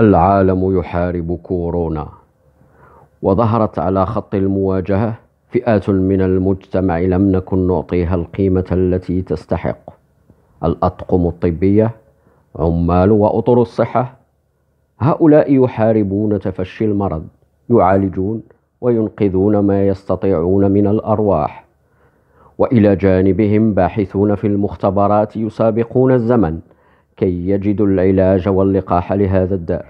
العالم يحارب كورونا وظهرت على خط المواجهة فئات من المجتمع لم نكن نعطيها القيمة التي تستحق الأطقم الطبية عمال وأطر الصحة هؤلاء يحاربون تفشي المرض يعالجون وينقذون ما يستطيعون من الأرواح وإلى جانبهم باحثون في المختبرات يسابقون الزمن كي يجدوا العلاج واللقاح لهذا الداء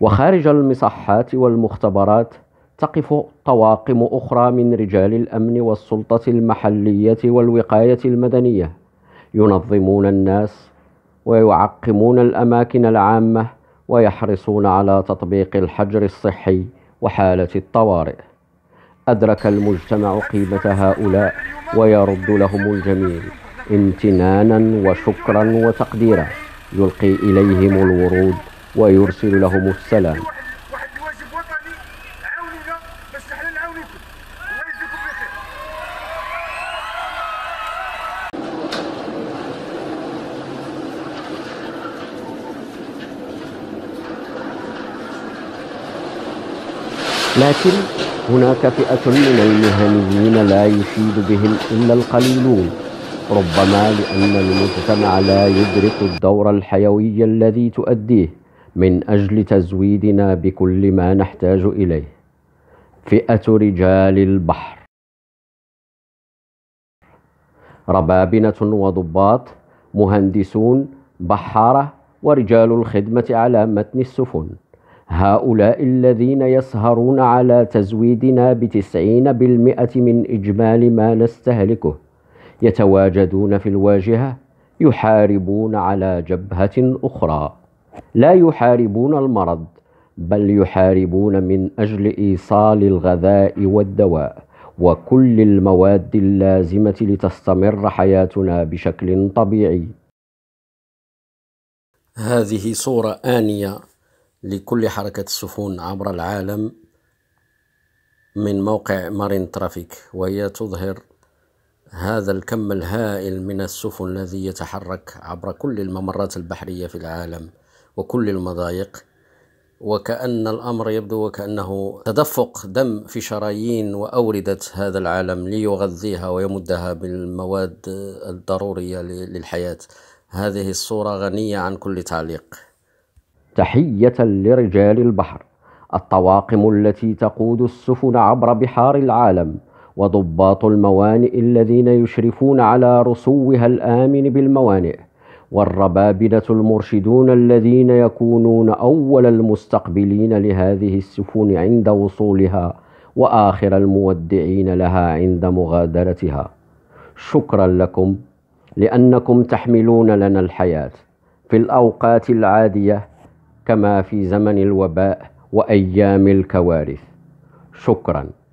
وخارج المصحات والمختبرات تقف طواقم أخرى من رجال الأمن والسلطة المحلية والوقاية المدنية ينظمون الناس ويعقمون الأماكن العامة ويحرصون على تطبيق الحجر الصحي وحالة الطوارئ أدرك المجتمع قيمة هؤلاء ويرد لهم الجميل امتنانا وشكرا وتقديرا يلقي إليهم الورود ويرسل لهم السلام لكن هناك فئة من المهنيين لا يشيد بهم إلا القليلون ربما لأن المجتمع لا يدرك الدور الحيوي الذي تؤديه من أجل تزويدنا بكل ما نحتاج إليه فئة رجال البحر ربابنة وضباط مهندسون بحارة ورجال الخدمة على متن السفن هؤلاء الذين يسهرون على تزويدنا بتسعين بالمئة من اجمال ما نستهلكه يتواجدون في الواجهة يحاربون على جبهة أخرى لا يحاربون المرض بل يحاربون من أجل إيصال الغذاء والدواء وكل المواد اللازمة لتستمر حياتنا بشكل طبيعي هذه صورة آنية لكل حركة السفن عبر العالم من موقع مارين ترافيك وهي تظهر هذا الكم الهائل من السفن الذي يتحرك عبر كل الممرات البحرية في العالم وكل المضايق وكأن الأمر يبدو وكأنه تدفق دم في شرايين وأوردة هذا العالم ليغذيها ويمدها بالمواد الضرورية للحياة هذه الصورة غنية عن كل تعليق تحية لرجال البحر الطواقم التي تقود السفن عبر بحار العالم وضباط الموانئ الذين يشرفون على رسوها الآمن بالموانئ والربابنة المرشدون الذين يكونون أول المستقبلين لهذه السفن عند وصولها وآخر المودعين لها عند مغادرتها شكرا لكم لأنكم تحملون لنا الحياة في الأوقات العادية كما في زمن الوباء وأيام الكوارث شكراً